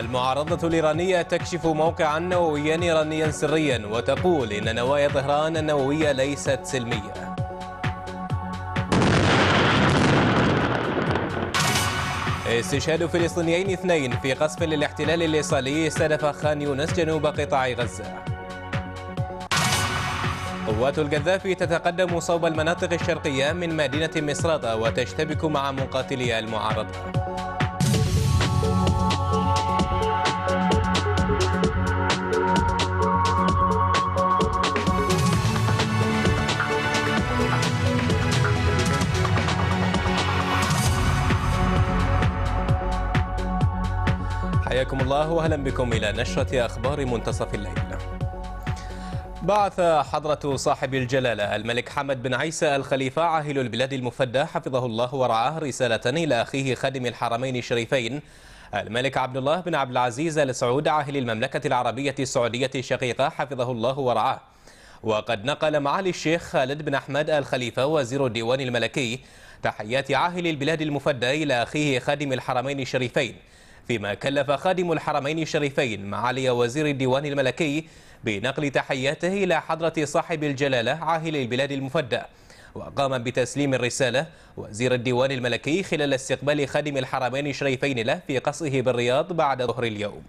المعارضة الإيرانية تكشف موقعا نوويا إيرانيا سريا وتقول إن نوايا طهران النووية ليست سلمية استشهاد فلسطينيين اثنين في قصف للاحتلال الإيصالي استهدف خان يونس جنوب قطاع غزة قوات القذافي تتقدم صوب المناطق الشرقية من مدينة مصراتة وتشتبك مع مقاتلي المعارضة حياكم الله واهلا بكم الى نشره اخبار منتصف الليل. بعث حضرة صاحب الجلالة الملك حمد بن عيسى الخليفة عاهل البلاد المفدى حفظه الله ورعاه رسالة إلى أخيه خادم الحرمين الشريفين الملك عبد الله بن عبد العزيز آل سعود عاهل المملكة العربية السعودية الشقيقة حفظه الله ورعاه وقد نقل معالي الشيخ خالد بن أحمد الخليفه وزير الديوان الملكي تحيات عاهل البلاد المفدى إلى أخيه خادم الحرمين الشريفين فيما كلف خادم الحرمين الشريفين معالي وزير الديوان الملكي بنقل تحياته إلى حضرة صاحب الجلالة عاهل البلاد المفدى وقام بتسليم الرسالة وزير الديوان الملكي خلال استقبال خادم الحرمين الشريفين له في قصره بالرياض بعد ظهر اليوم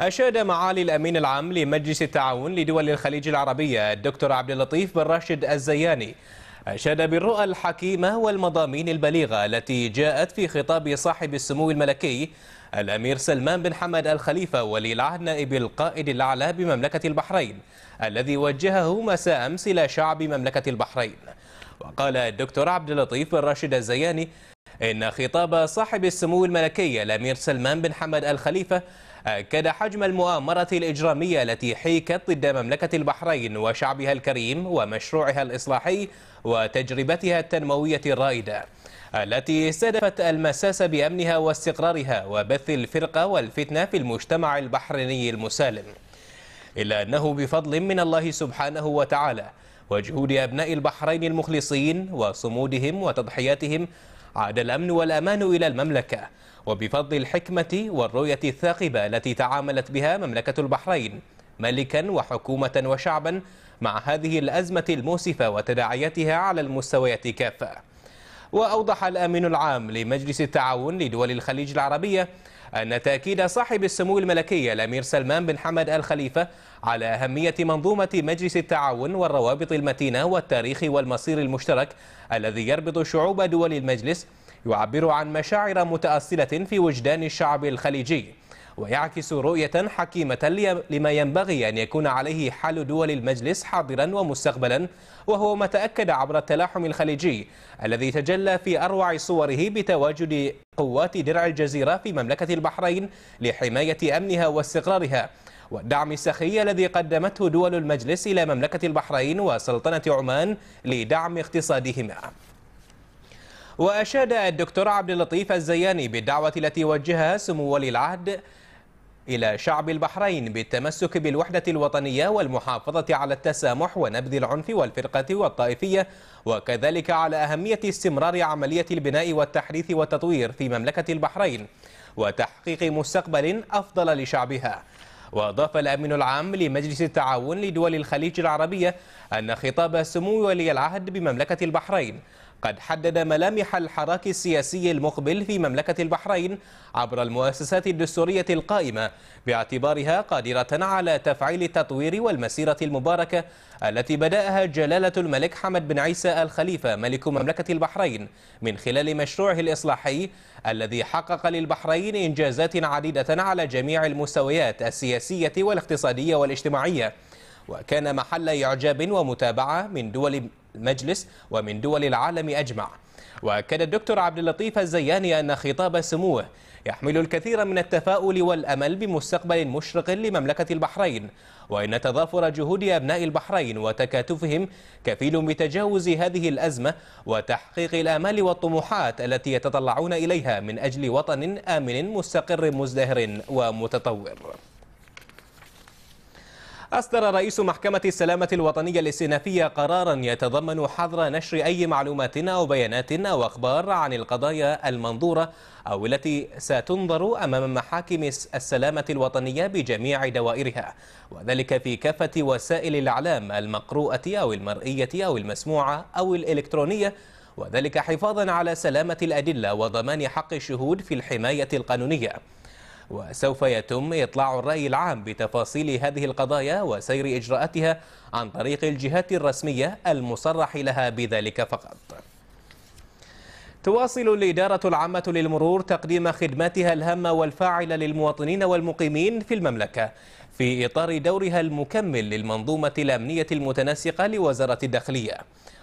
أشاد معالي الأمين العام لمجلس التعاون لدول الخليج العربية الدكتور عبد اللطيف بن راشد الزياني أشاد بالرؤى الحكيمة والمضامين البليغة التي جاءت في خطاب صاحب السمو الملكي الأمير سلمان بن حمد الخليفة ولي العهد نائب القائد الأعلى بمملكة البحرين الذي وجهه مساء أمس إلى شعب مملكة البحرين وقال الدكتور عبد اللطيف بن راشد الزياني إن خطاب صاحب السمو الملكي الأمير سلمان بن حمد الخليفة أكد حجم المؤامرة الإجرامية التي حيكت ضد مملكة البحرين وشعبها الكريم ومشروعها الإصلاحي وتجربتها التنموية الرائدة التي استهدفت المساس بأمنها واستقرارها وبث الفرقة والفتنة في المجتمع البحريني المسالم إلا أنه بفضل من الله سبحانه وتعالى وجهود أبناء البحرين المخلصين وصمودهم وتضحياتهم عاد الأمن والأمان إلى المملكة وبفضل الحكمة والرؤية الثاقبة التي تعاملت بها مملكة البحرين ملكا وحكومة وشعبا مع هذه الأزمة المؤسفة وتداعياتها على المستويات كافة وأوضح الأمين العام لمجلس التعاون لدول الخليج العربية أن تأكيد صاحب السمو الملكي الأمير سلمان بن حمد الخليفة على أهمية منظومة مجلس التعاون والروابط المتينة والتاريخ والمصير المشترك الذي يربط شعوب دول المجلس يعبر عن مشاعر متأصلة في وجدان الشعب الخليجي ويعكس رؤية حكيمة لما ينبغي أن يكون عليه حال دول المجلس حاضرا ومستقبلا وهو ما تأكد عبر التلاحم الخليجي الذي تجلى في أروع صوره بتواجد قوات درع الجزيرة في مملكة البحرين لحماية أمنها واستقرارها والدعم السخي الذي قدمته دول المجلس إلى مملكة البحرين وسلطنة عمان لدعم اقتصادهما وأشاد الدكتور عبد اللطيف الزياني بالدعوة التي وجهها سمو ولي العهد إلى شعب البحرين بالتمسك بالوحدة الوطنية والمحافظة على التسامح ونبذ العنف والفرقة والطائفية وكذلك على أهمية استمرار عملية البناء والتحديث والتطوير في مملكة البحرين وتحقيق مستقبل أفضل لشعبها وأضاف الأمين العام لمجلس التعاون لدول الخليج العربية أن خطاب سمو ولي العهد بمملكة البحرين قد حدد ملامح الحراك السياسي المقبل في مملكة البحرين عبر المؤسسات الدستورية القائمة باعتبارها قادرة على تفعيل التطوير والمسيرة المباركة التي بدأها جلالة الملك حمد بن عيسى الخليفة ملك مملكة البحرين من خلال مشروعه الإصلاحي الذي حقق للبحرين إنجازات عديدة على جميع المستويات السياسية والاقتصادية والاجتماعية وكان محل إعجاب ومتابعة من دول المجلس ومن دول العالم أجمع وأكد الدكتور عبد اللطيف الزياني أن خطاب سموه يحمل الكثير من التفاؤل والأمل بمستقبل مشرق لمملكة البحرين وإن تضافر جهود أبناء البحرين وتكاتفهم كفيل بتجاوز هذه الأزمة وتحقيق الآمال والطموحات التي يتطلعون إليها من أجل وطن آمن مستقر مزدهر ومتطور أصدر رئيس محكمة السلامة الوطنية الاستئنافية قرارا يتضمن حظر نشر أي معلومات أو بيانات أو أخبار عن القضايا المنظورة أو التي ستنظر أمام محاكم السلامة الوطنية بجميع دوائرها وذلك في كافة وسائل الإعلام المقروءة أو المرئية أو المسموعة أو الإلكترونية وذلك حفاظا على سلامة الأدلة وضمان حق الشهود في الحماية القانونية وسوف يتم إطلاع الرأي العام بتفاصيل هذه القضايا وسير إجراءاتها عن طريق الجهات الرسمية المصرح لها بذلك فقط تواصل الإدارة العامة للمرور تقديم خدماتها الهامة والفاعلة للمواطنين والمقيمين في المملكة في إطار دورها المكمل للمنظومة الأمنية المتناسقة لوزارة الداخلية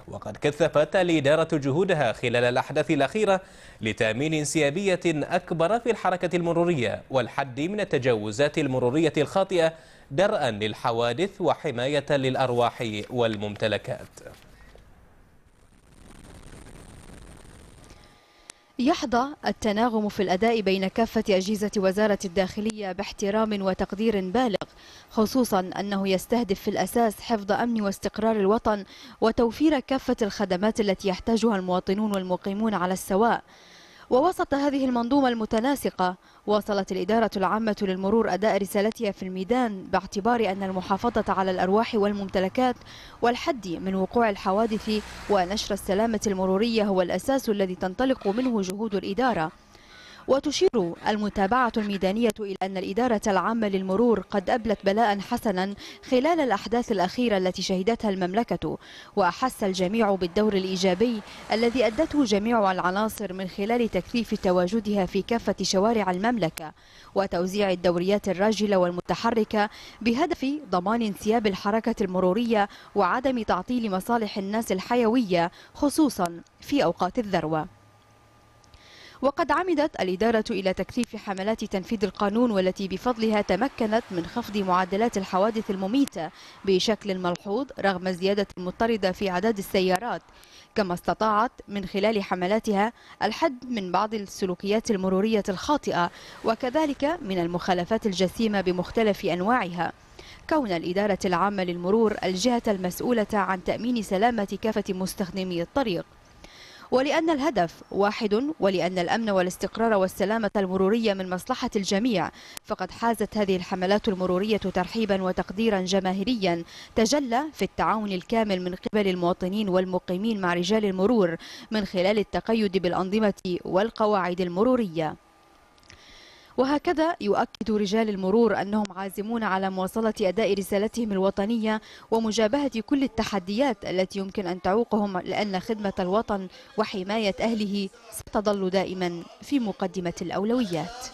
وقد كثفت الإدارة جهودها خلال الأحداث الأخيرة لتأمين انسيابية أكبر في الحركة المرورية والحد من التجاوزات المرورية الخاطئة درءا للحوادث وحماية للأرواح والممتلكات يحظى التناغم في الأداء بين كافة أجهزة وزارة الداخلية باحترام وتقدير بالغ خصوصا أنه يستهدف في الأساس حفظ أمن واستقرار الوطن وتوفير كافة الخدمات التي يحتاجها المواطنون والمقيمون على السواء ووسط هذه المنظومة المتناسقة واصلت الإدارة العامة للمرور أداء رسالتها في الميدان باعتبار أن المحافظة على الأرواح والممتلكات والحد من وقوع الحوادث ونشر السلامة المرورية هو الأساس الذي تنطلق منه جهود الإدارة وتشير المتابعة الميدانية إلى أن الإدارة العامة للمرور قد أبلت بلاء حسنا خلال الأحداث الأخيرة التي شهدتها المملكة وأحس الجميع بالدور الإيجابي الذي أدته جميع العناصر من خلال تكثيف تواجدها في كافة شوارع المملكة وتوزيع الدوريات الراجلة والمتحركة بهدف ضمان انسياب الحركة المرورية وعدم تعطيل مصالح الناس الحيوية خصوصا في أوقات الذروة وقد عمدت الإدارة إلى تكثيف حملات تنفيذ القانون والتي بفضلها تمكنت من خفض معدلات الحوادث المميتة بشكل ملحوظ رغم الزيادة المضطردة في عدد السيارات كما استطاعت من خلال حملاتها الحد من بعض السلوكيات المرورية الخاطئة وكذلك من المخالفات الجسيمة بمختلف أنواعها كون الإدارة العامة للمرور الجهة المسؤولة عن تأمين سلامة كافة مستخدمي الطريق ولأن الهدف واحد ولأن الأمن والاستقرار والسلامة المرورية من مصلحة الجميع فقد حازت هذه الحملات المرورية ترحيبا وتقديرا جماهيريا تجلى في التعاون الكامل من قبل المواطنين والمقيمين مع رجال المرور من خلال التقيد بالأنظمة والقواعد المرورية وهكذا يؤكد رجال المرور أنهم عازمون على مواصلة أداء رسالتهم الوطنية ومجابهة كل التحديات التي يمكن أن تعوقهم لأن خدمة الوطن وحماية أهله ستظل دائما في مقدمة الأولويات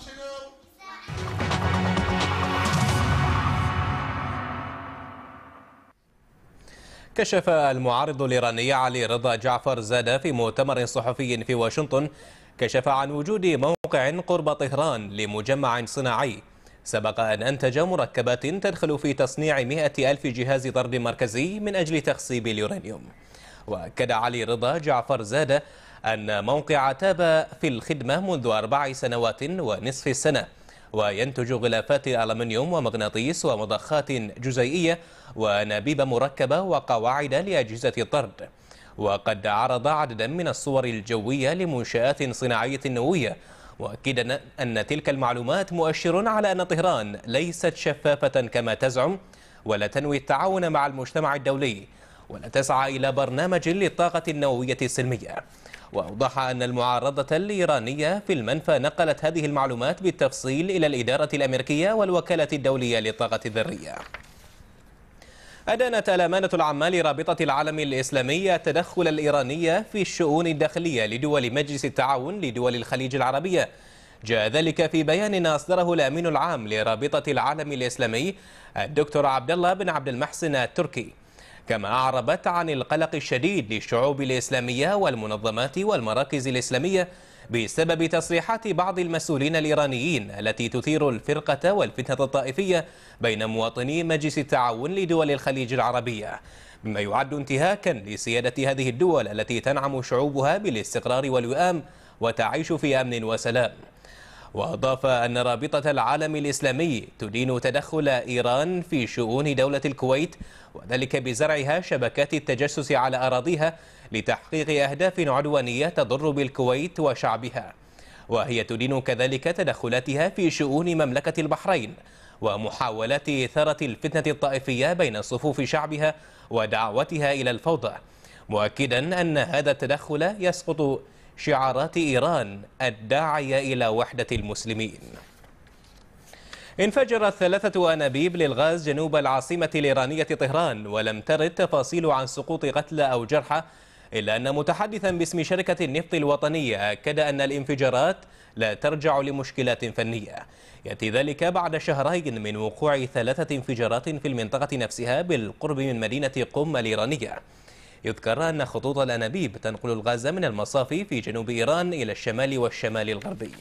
كشف المعارض الإيراني علي رضا جعفر زادة في مؤتمر صحفي في واشنطن كشف عن وجود موقع قرب طهران لمجمع صناعي سبق أن أنتج مركبات تدخل في تصنيع مئة ألف جهاز ضرب مركزي من أجل تخصيب اليورانيوم وأكد علي رضا جعفر زادة أن موقع تاب في الخدمة منذ أربع سنوات ونصف السنة وينتج غلافات ألمنيوم ومغناطيس ومضخات جزيئية وأنابيب مركبة وقواعد لأجهزة الطرد وقد عرض عددا من الصور الجوية لمنشآت صناعية نووية مؤكدا أن تلك المعلومات مؤشر على أن طهران ليست شفافة كما تزعم ولا تنوي التعاون مع المجتمع الدولي ولا تسعى إلى برنامج للطاقة النووية السلمية وأوضح أن المعارضة الإيرانية في المنفى نقلت هذه المعلومات بالتفصيل إلى الإدارة الأمريكية والوكالة الدولية للطاقة الذرية أدانت الأمانة العامة لرابطة العالم الإسلامي التدخل الإيراني في الشؤون الداخلية لدول مجلس التعاون لدول الخليج العربية جاء ذلك في بيان أصدره الأمين العام لرابطة العالم الإسلامي الدكتور عبد الله بن عبد المحسن التركي كما أعربت عن القلق الشديد للشعوب الإسلامية والمنظمات والمراكز الإسلامية بسبب تصريحات بعض المسؤولين الإيرانيين التي تثير الفرقة والفتنة الطائفية بين مواطني مجلس التعاون لدول الخليج العربية مما يعد انتهاكا لسيادة هذه الدول التي تنعم شعوبها بالاستقرار والوئام وتعيش في أمن وسلام وأضاف أن رابطة العالم الإسلامي تدين تدخل إيران في شؤون دولة الكويت وذلك بزرعها شبكات التجسس على أراضيها لتحقيق أهداف عدوانية تضر بالكويت وشعبها وهي تدين كذلك تدخلاتها في شؤون مملكة البحرين ومحاولات إثارة الفتنة الطائفية بين صفوف شعبها ودعوتها إلى الفوضى مؤكدا أن هذا التدخل يسقط شعارات إيران الداعية إلى وحدة المسلمين انفجرت ثلاثة أنابيب للغاز جنوب العاصمة الإيرانية طهران ولم ترد تفاصيل عن سقوط قتلى أو جرحى إلا أن متحدثا باسم شركة النفط الوطنية أكد أن الانفجارات لا ترجع لمشكلات فنية يأتي ذلك بعد شهرين من وقوع ثلاثة انفجارات في المنطقة نفسها بالقرب من مدينة قم الإيرانية يذكر أن خطوط الأنابيب تنقل الغاز من المصافي في جنوب إيران إلى الشمال والشمال الغربي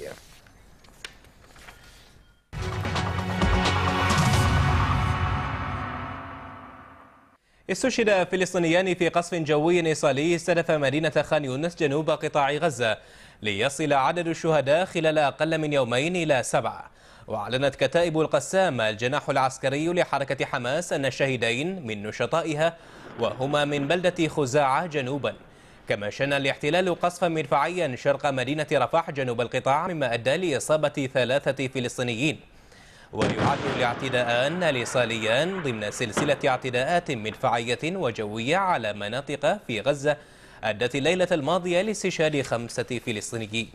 استشهد فلسطينيان في قصف جوي إيصالي استهدف مدينة خان يونس جنوب قطاع غزة ليصل عدد الشهداء خلال أقل من يومين إلى سبعة وأعلنت كتائب القسام الجناح العسكري لحركة حماس أن الشهيدين من نشطائها وهما من بلدة خزاعة جنوبا كما شن الاحتلال قصفا مدفعيا شرق مدينة رفح جنوب القطاع مما أدى لإصابة ثلاثة فلسطينيين ويعد الاعتداء لصاليا ضمن سلسلة اعتداءات مدفعية وجوية على مناطق في غزة أدت الليلة الماضية لاستشهاد خمسة فلسطينيين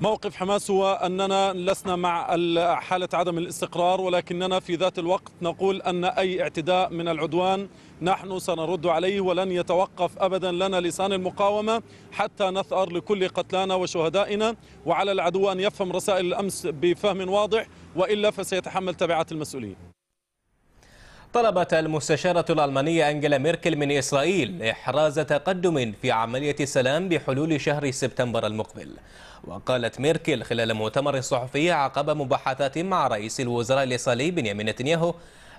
موقف حماس هو أننا لسنا مع حالة عدم الاستقرار ولكننا في ذات الوقت نقول أن أي اعتداء من العدوان نحن سنرد عليه ولن يتوقف أبدا لنا لسان المقاومة حتى نثأر لكل قتلانا وشهدائنا وعلى العدو أن يفهم رسائل الأمس بفهم واضح وإلا فسيتحمل تبعات المسؤولية طلبت المستشارة الألمانية أنجلا ميركل من إسرائيل إحراز تقدم في عملية السلام بحلول شهر سبتمبر المقبل وقالت ميركل خلال مؤتمر صحفي عقب مباحثات مع رئيس الوزراء الإسرائيلي بنيامين نتنياهو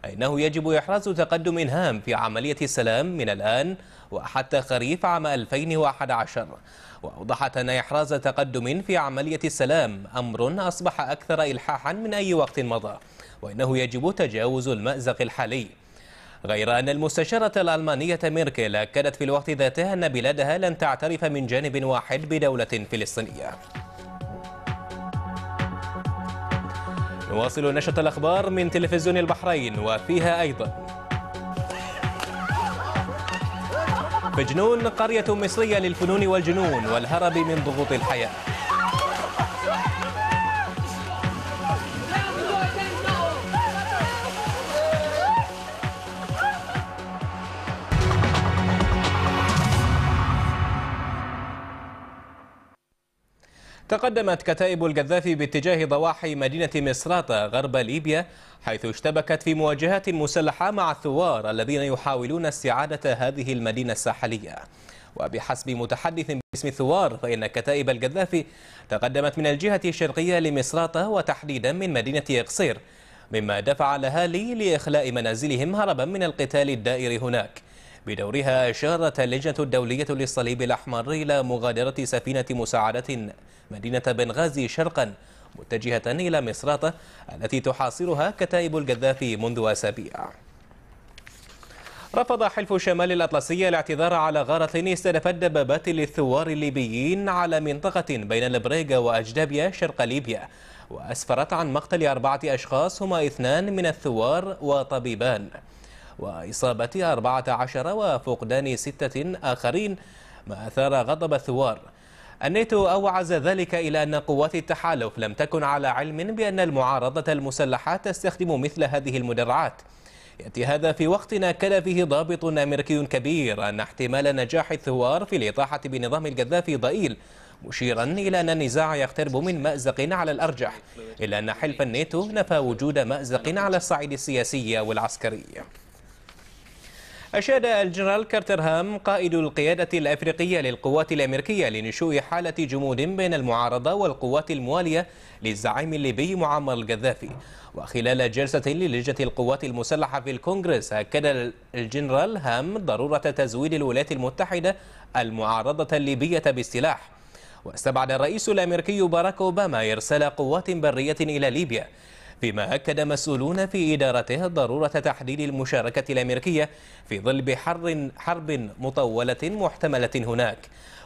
أنه يجب إحراز تقدم هام في عملية السلام من الآن وحتى خريف عام 2011 وأوضحت أن إحراز تقدم في عملية السلام أمر أصبح أكثر إلحاحا من أي وقت مضى وإنه يجب تجاوز المأزق الحالي غير أن المستشارة الألمانية ميركل أكدت في الوقت ذاته أن بلادها لن تعترف من جانب واحد بدولة فلسطينية نواصل نشرة الأخبار من تلفزيون البحرين وفيها أيضا بجنون قرية مصرية للفنون والجنون والهرب من ضغوط الحياة تقدمت كتائب القذافي باتجاه ضواحي مدينة مصراتة غرب ليبيا حيث اشتبكت في مواجهات مسلحة مع الثوار الذين يحاولون استعادة هذه المدينة الساحلية وبحسب متحدث باسم الثوار فإن كتائب القذافي تقدمت من الجهة الشرقية لمصراتة وتحديدا من مدينة إقصير مما دفع الأهالي لإخلاء منازلهم هربا من القتال الدائر هناك بدورها أشارت اللجنة الدولية للصليب الأحمر إلى مغادرة سفينة مساعدة مدينة بنغازي شرقا متجهة إلى مصراتة التي تحاصرها كتائب القذافي منذ أسابيع رفض حلف شمال الأطلسي الاعتذار على غارة استهدفت دبابات للثوار الليبيين على منطقة بين البريغا وأجدابيا شرق ليبيا وأسفرت عن مقتل أربعة أشخاص هما اثنان من الثوار وطبيبان واصابه 14 وفقدان ستة آخرين ما أثار غضب الثوار الناتو أوعز ذلك إلى أن قوات التحالف لم تكن على علم بأن المعارضة المسلحة تستخدم مثل هذه المدرعات يأتي هذا في وقت اكد فيه ضابط أمريكي كبير أن احتمال نجاح الثوار في الإطاحة بنظام القذافي ضئيل مشيرا إلى أن النزاع يقترب من مأزق على الأرجح إلا أن حلف الناتو نفى وجود مأزق على الصعيد السياسي والعسكري أشاد الجنرال كارتر هام قائد القيادة الأفريقية للقوات الأمريكية لنشوء حالة جمود بين المعارضة والقوات الموالية للزعيم الليبي معمر القذافي وخلال جلسة للجنة القوات المسلحة في الكونغرس أكد الجنرال هام ضرورة تزويد الولايات المتحدة المعارضة الليبية بالسلاح واستبعد الرئيس الأمريكي باراك أوباما إرسال قوات برية إلى ليبيا فيما أكد مسؤولون في إدارته ضرورة تحديد المشاركة الأمريكية في ظل بحر حرب مطولة محتملة هناك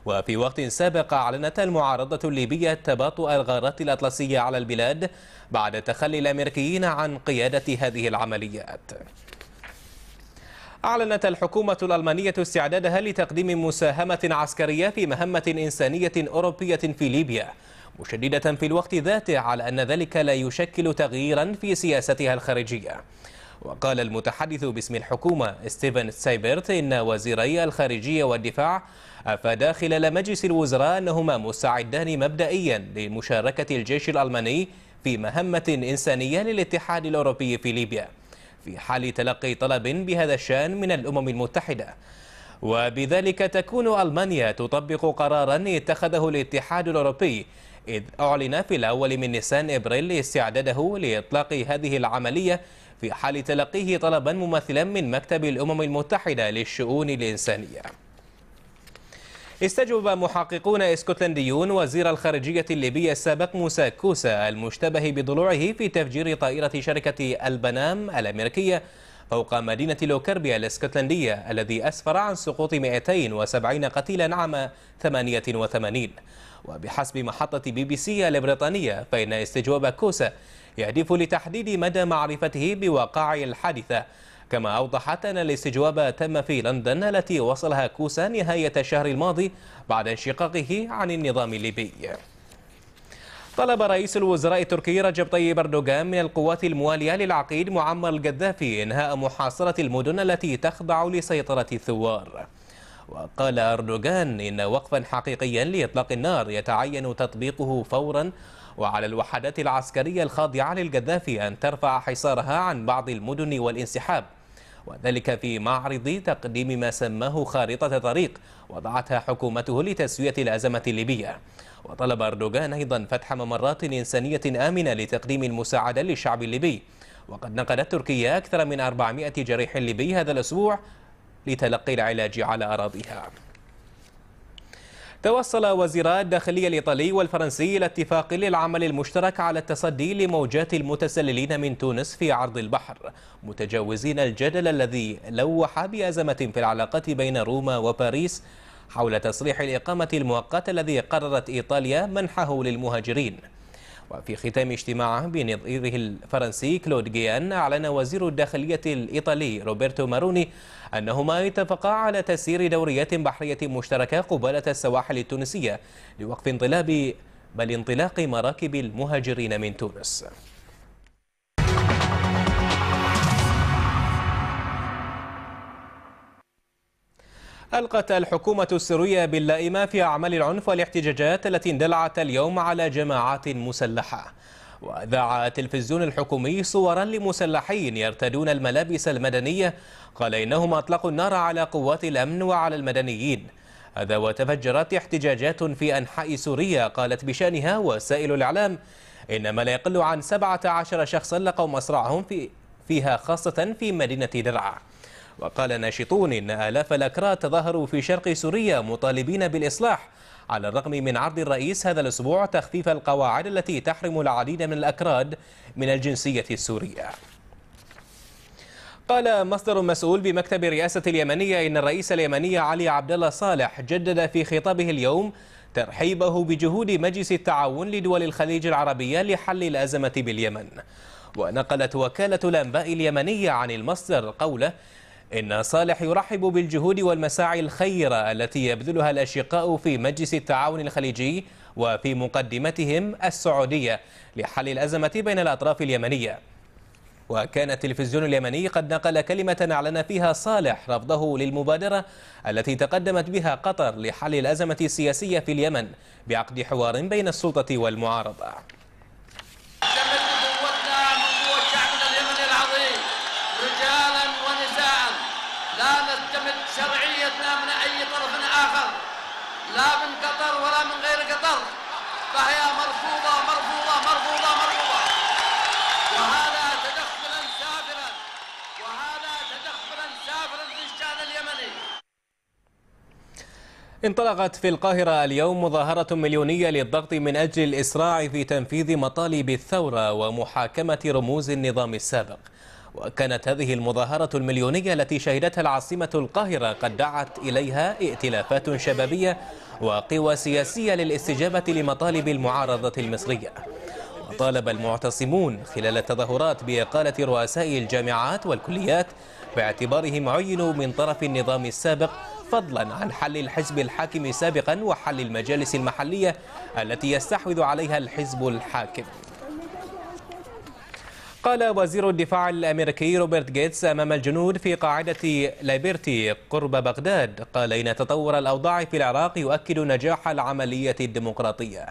وفي وقت سابق أعلنت المعارضة الليبية تباطؤ الغارات الأطلسية على البلاد بعد تخلي الأمريكيين عن قيادة هذه العمليات أعلنت الحكومة الألمانية استعدادها لتقديم مساهمة عسكرية في مهمة إنسانية أوروبية في ليبيا مشددة في الوقت ذاته على أن ذلك لا يشكل تغييرا في سياستها الخارجية وقال المتحدث باسم الحكومة ستيفن سايبرت إن وزيري الخارجية والدفاع أفادا خلال مجلس الوزراء أنهما مستعدان مبدئيا لمشاركة الجيش الألماني في مهمة إنسانية للاتحاد الأوروبي في ليبيا في حال تلقي طلب بهذا الشأن من الأمم المتحدة وبذلك تكون ألمانيا تطبق قرارا اتخذه الاتحاد الأوروبي إذ أعلن في الأول من نيسان إبريل استعداده لإطلاق هذه العملية في حال تلقيه طلبا ممثلا من مكتب الأمم المتحدة للشؤون الإنسانية استجوب محققون اسكتلنديون وزير الخارجية الليبية السابق موسى كوسا المشتبه بضلوعه في تفجير طائرة شركة البنام الأمريكية فوق مدينة لوكربيا الاسكتلندية الذي أسفر عن سقوط 270 قتيلا عام 88 وبحسب محطة بي بي سي البريطانية فإن استجواب كوسا يهدف لتحديد مدى معرفته بوقائع الحادثة كما أوضحت أن الاستجواب تم في لندن التي وصلها كوسا نهاية الشهر الماضي بعد انشقاقه عن النظام الليبي طلب رئيس الوزراء التركي رجب طيب أردوغان من القوات الموالية للعقيد معمر القذافي إنهاء محاصرة المدن التي تخضع لسيطرة الثوار وقال أردوغان إن وقفا حقيقيا لإطلاق النار يتعين تطبيقه فورا وعلى الوحدات العسكرية الخاضعة للقذافي أن ترفع حصارها عن بعض المدن والانسحاب وذلك في معرض تقديم ما سماه خارطة طريق وضعتها حكومته لتسوية الأزمة الليبية وطلب أردوغان أيضا فتح ممرات إنسانية آمنة لتقديم المساعدة للشعب الليبي وقد نقلت تركيا أكثر من 400 جريح ليبي هذا الأسبوع لتلقي العلاج على أراضيها توصل وزيرا الداخلية الإيطالي والفرنسي إلى اتفاق للعمل المشترك على التصدي لموجات المتسللين من تونس في عرض البحر متجاوزين الجدل الذي لوح بأزمة في العلاقة بين روما وباريس حول تصريح الإقامة المؤقت الذي قررت إيطاليا منحه للمهاجرين وفي ختام اجتماعه بنظيره الفرنسي كلود جيان أعلن وزير الداخلية الإيطالي روبرتو ماروني أنهما اتفقا على تسيير دوريات بحرية مشتركة قبالة السواحل التونسية لوقف انطلاب بل انطلاق مراكب المهاجرين من تونس ألقت الحكومة السورية باللائمة في أعمال العنف والاحتجاجات التي اندلعت اليوم على جماعات مسلحة وأذاع التلفزيون الحكومي صورا لمسلحين يرتدون الملابس المدنية قال إنهم أطلقوا النار على قوات الأمن وعلى المدنيين هذا وتفجرت احتجاجات في أنحاء سوريا قالت بشأنها وسائل الإعلام إنما لا يقل عن 17 شخصا لقوا مصرعهم في فيها خاصة في مدينة درعا وقال ناشطون إن آلاف الأكراد تظاهروا في شرق سوريا مطالبين بالإصلاح على الرغم من عرض الرئيس هذا الأسبوع تخفيف القواعد التي تحرم العديد من الأكراد من الجنسية السورية قال مصدر مسؤول بمكتب رئاسة اليمنية إن الرئيس اليمني علي عبد الله صالح جدد في خطابه اليوم ترحيبه بجهود مجلس التعاون لدول الخليج العربية لحل الأزمة باليمن ونقلت وكالة الأنباء اليمنية عن المصدر قوله إن صالح يرحب بالجهود والمساعي الخيرة التي يبذلها الأشقاء في مجلس التعاون الخليجي وفي مقدمتهم السعودية لحل الأزمة بين الأطراف اليمنية وكان التلفزيون اليمني قد نقل كلمة أعلن فيها صالح رفضه للمبادرة التي تقدمت بها قطر لحل الأزمة السياسية في اليمن بعقد حوار بين السلطة والمعارضة انطلقت في القاهرة اليوم مظاهرة مليونية للضغط من أجل الإسراع في تنفيذ مطالب الثورة ومحاكمة رموز النظام السابق وكانت هذه المظاهرة المليونية التي شهدتها العاصمة القاهرة قد دعت إليها ائتلافات شبابية وقوى سياسية للاستجابة لمطالب المعارضة المصرية وطالب المعتصمون خلال التظاهرات بإقالة رؤساء الجامعات والكليات باعتبارهم عينوا من طرف النظام السابق فضلا عن حل الحزب الحاكم سابقا وحل المجالس المحلية التي يستحوذ عليها الحزب الحاكم قال وزير الدفاع الأمريكي روبرت جيتس أمام الجنود في قاعدة ليبرتي قرب بغداد قال إن تطور الأوضاع في العراق يؤكد نجاح العملية الديمقراطية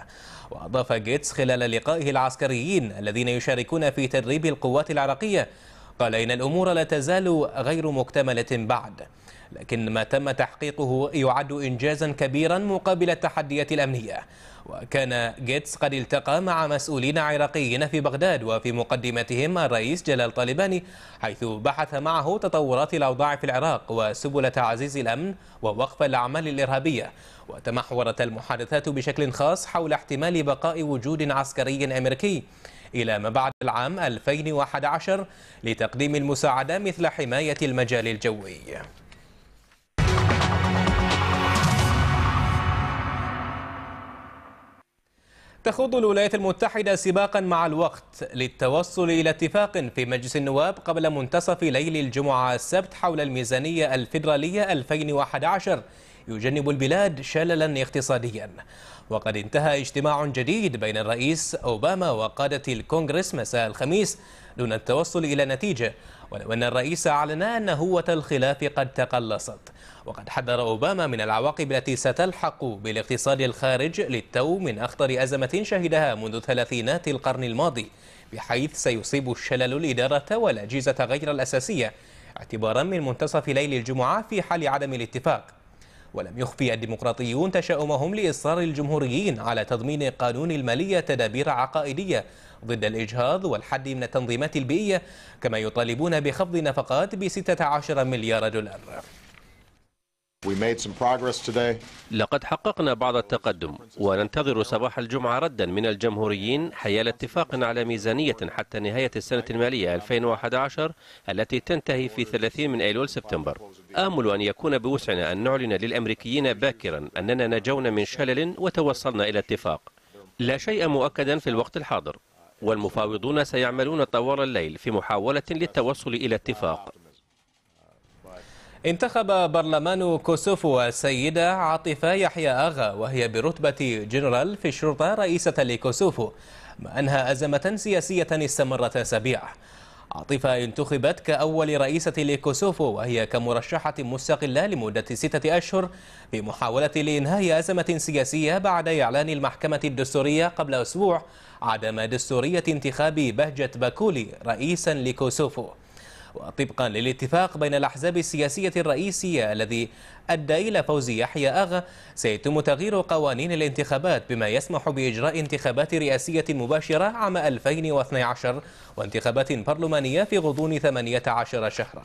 وأضاف جيتس خلال لقائه العسكريين الذين يشاركون في تدريب القوات العراقية قال إن الأمور لا تزال غير مكتملة بعد لكن ما تم تحقيقه يعد إنجازا كبيرا مقابل التحديات الأمنية وكان جيتس قد التقى مع مسؤولين عراقيين في بغداد وفي مقدمتهم الرئيس جلال طالباني حيث بحث معه تطورات الأوضاع في العراق وسبل تعزيز الأمن ووقف الأعمال الإرهابية وتمحورت المحادثات بشكل خاص حول احتمال بقاء وجود عسكري أمريكي إلى ما بعد العام 2011 لتقديم المساعدة مثل حماية المجال الجوي تخوض الولايات المتحدة سباقا مع الوقت للتوصل إلى اتفاق في مجلس النواب قبل منتصف ليل الجمعة السبت حول الميزانية الفيدرالية 2011 يجنب البلاد شللا اقتصاديا وقد انتهى اجتماع جديد بين الرئيس أوباما وقادة الكونغرس مساء الخميس دون التوصل إلى نتيجة ولو أن الرئيس أعلن أن هوة الخلاف قد تقلصت وقد حذر أوباما من العواقب التي ستلحق بالاقتصاد الخارج للتو من أخطر أزمة شهدها منذ ثلاثينات القرن الماضي بحيث سيصيب الشلل الإدارة والأجهزة غير الأساسية اعتبارا من منتصف ليل الجمعة في حال عدم الاتفاق ولم يخفي الديمقراطيون تشاؤمهم لإصرار الجمهوريين على تضمين قانون المالية تدابير عقائدية ضد الإجهاض والحد من التنظيمات البيئية كما يطالبون بخفض نفقات ب 16 مليار دولار لقد حققنا بعض التقدم وننتظر صباح الجمعة ردا من الجمهوريين حيال اتفاق على ميزانية حتى نهاية السنة المالية 2011 التي تنتهي في 30 من أيلول سبتمبر آمل أن يكون بوسعنا أن نعلن للأمريكيين باكرا أننا نجونا من شلل وتوصلنا إلى اتفاق لا شيء مؤكدا في الوقت الحاضر والمفاوضون سيعملون طوال الليل في محاولة للتوصل إلى اتفاق انتخب برلمان كوسوفو السيدة عاطفة يحيى آغا وهي برتبة جنرال في الشرطة رئيسة لكوسوفو ما أنهى أزمة سياسية استمرت أسابيع عاطفة انتخبت كأول رئيسة لكوسوفو وهي كمرشحة مستقلة لمدة ستة أشهر بمحاولة لإنهاء أزمة سياسية بعد إعلان المحكمة الدستورية قبل أسبوع عدم دستورية انتخاب بهجة باكولي رئيسا لكوسوفو وطبقا للاتفاق بين الأحزاب السياسية الرئيسية الذي أدى إلى فوز يحيى أغا سيتم تغيير قوانين الانتخابات بما يسمح بإجراء انتخابات رئاسية مباشرة عام 2012 وانتخابات برلمانية في غضون 18 شهرا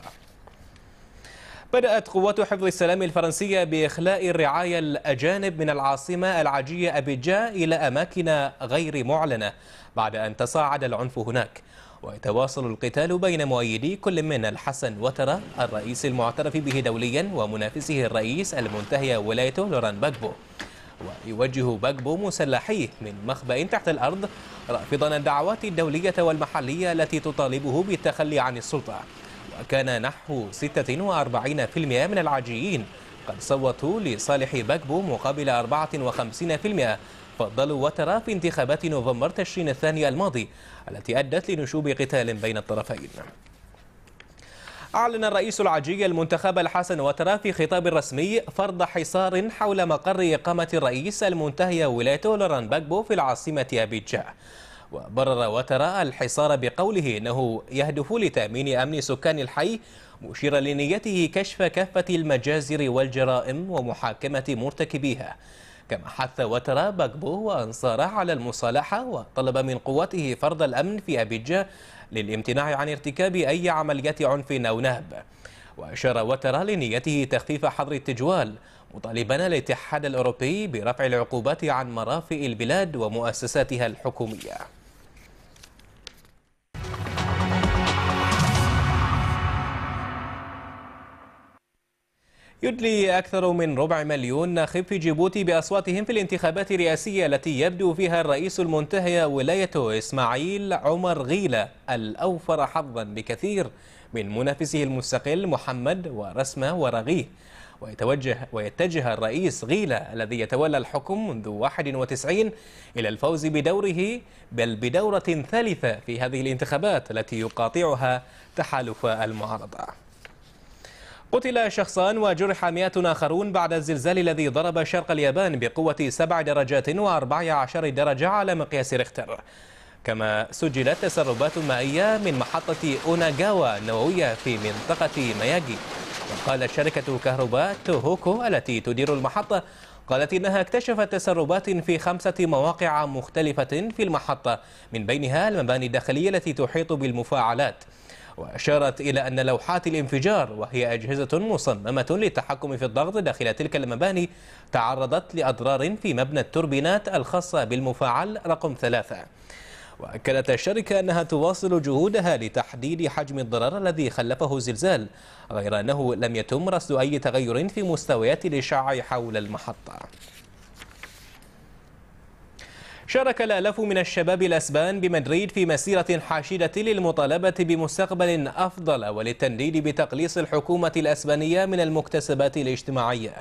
بدأت قوات حفظ السلام الفرنسية بإخلاء الرعاية الأجانب من العاصمة العاجية أبيجا إلى أماكن غير معلنة بعد أن تصاعد العنف هناك ويتواصل القتال بين مؤيدي كل من الحسن وترة الرئيس المعترف به دوليا ومنافسه الرئيس المنتهي ولايته لوران باكبو ويوجه باكبو مسلحيه من مخبأ تحت الأرض رافضا الدعوات الدولية والمحلية التي تطالبه بالتخلي عن السلطة وكان نحو 46% من العاجيين قد صوتوا لصالح باكبو مقابل 54% فضلوا وترى في انتخابات نوفمبر تشرين الثاني الماضي التي أدت لنشوب قتال بين الطرفين أعلن الرئيس العجي المنتخب الحسن وترى في خطاب رسمي فرض حصار حول مقر إقامة الرئيس المنتهي ولاية لوران باكبو في العاصمة أبيجا وبرر وترى الحصار بقوله أنه يهدف لتأمين أمن سكان الحي مشيرا لنيته كشف كافة المجازر والجرائم ومحاكمة مرتكبيها كما حث وترى باكبو وأنصاره على المصالحة وطلب من قواته فرض الأمن في أبيجا للامتناع عن ارتكاب أي عمليات عنف أو نهب وأشار وترى لنيته تخفيف حظر التجوال مطالبا الاتحاد الأوروبي برفع العقوبات عن مرافئ البلاد ومؤسساتها الحكومية يدلي أكثر من ربع مليون ناخب في جيبوتي بأصواتهم في الانتخابات الرئاسية التي يبدو فيها الرئيس المنتهي ولايته إسماعيل عمر غيلة الأوفر حظا بكثير من منافسه المستقل محمد ورسمة ورغيه ويتوجه ويتجه الرئيس غيلة الذي يتولى الحكم منذ 91 إلى الفوز بدوره بل بدورة ثالثة في هذه الانتخابات التي يقاطعها تحالف المعارضة قتل شخصان وجرح مئات آخرون بعد الزلزال الذي ضرب شرق اليابان بقوة سبع درجات وأربع عشر درجة على مقياس ريختر كما سجلت تسربات مائية من محطة أوناغاوا النووية في منطقة مياجي وقالت شركة كهرباء توهوكو التي تدير المحطة قالت إنها اكتشفت تسربات في خمسة مواقع مختلفة في المحطة من بينها المباني الداخلية التي تحيط بالمفاعلات وأشارت إلى أن لوحات الانفجار وهي أجهزة مصممة للتحكم في الضغط داخل تلك المباني تعرضت لأضرار في مبنى التوربينات الخاصة بالمفاعل رقم ثلاثة وأكدت الشركة أنها تواصل جهودها لتحديد حجم الضرر الذي خلفه الزلزال غير أنه لم يتم رصد أي تغير في مستويات الإشعاع حول المحطة شارك الآلاف من الشباب الأسبان بمدريد في مسيرة حاشدة للمطالبة بمستقبل أفضل وللتنديد بتقليص الحكومة الأسبانية من المكتسبات الاجتماعية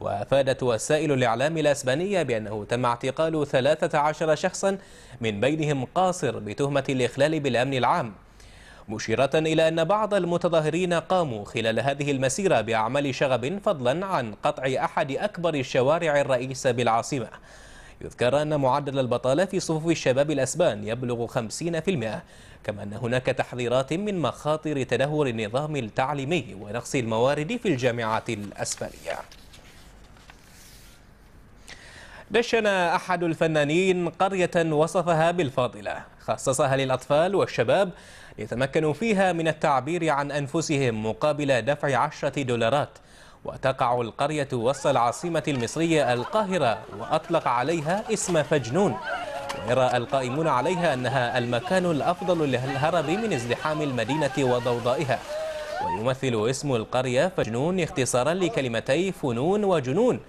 وأفادت وسائل الإعلام الأسبانية بأنه تم اعتقال 13 شخصا من بينهم قاصر بتهمة الإخلال بالأمن العام مشيرة إلى أن بعض المتظاهرين قاموا خلال هذه المسيرة بأعمال شغب فضلا عن قطع أحد أكبر الشوارع الرئيسة بالعاصمة يذكر أن معدل البطالة في صفوف الشباب الأسبان يبلغ 50% كما أن هناك تحذيرات من مخاطر تدهور النظام التعليمي ونقص الموارد في الجامعات الأسبانية دشن أحد الفنانين قرية وصفها بالفاضلة خصصها للأطفال والشباب يتمكنوا فيها من التعبير عن أنفسهم مقابل دفع عشرة دولارات وتقع القرية وسط العاصمة المصرية القاهرة وأطلق عليها اسم فجنون ويرى القائمون عليها أنها المكان الأفضل للهرب من ازدحام المدينة وضوضائها ويمثل اسم القرية فجنون اختصارا لكلمتي فنون وجنون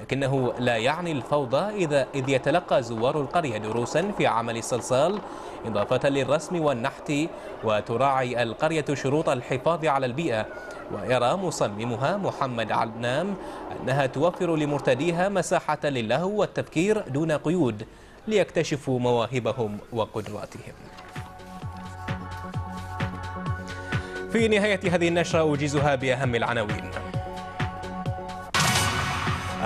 لكنه لا يعني الفوضى إذا إذ يتلقى زوار القرية دروسا في عمل الصلصال إضافة للرسم والنحت وتراعي القرية شروط الحفاظ على البيئة ويرى مصممها محمد عدنام أنها توفر لمرتديها مساحة للهو والتفكير دون قيود ليكتشفوا مواهبهم وقدراتهم في نهاية هذه النشرة أوجزها بأهم العناوين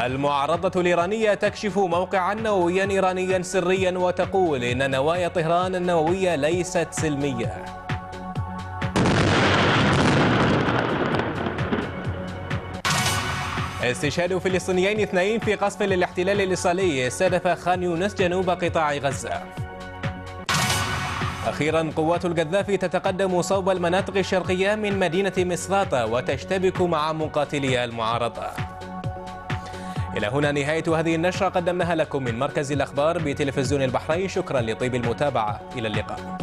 المعارضة الإيرانية تكشف موقعا نوويا إيرانيا سريا وتقول إن نوايا طهران النووية ليست سلمية استشهاد فلسطينيين اثنين في قصف للاحتلال الإسرائيلي استهدف خان يونس جنوب قطاع غزة أخيرا قوات القذافي تتقدم صوب المناطق الشرقية من مدينة مصراتة وتشتبك مع مقاتلي المعارضة إلى هنا نهاية هذه النشرة قدمناها لكم من مركز الأخبار بتلفزيون البحرين شكرا لطيب المتابعة إلى اللقاء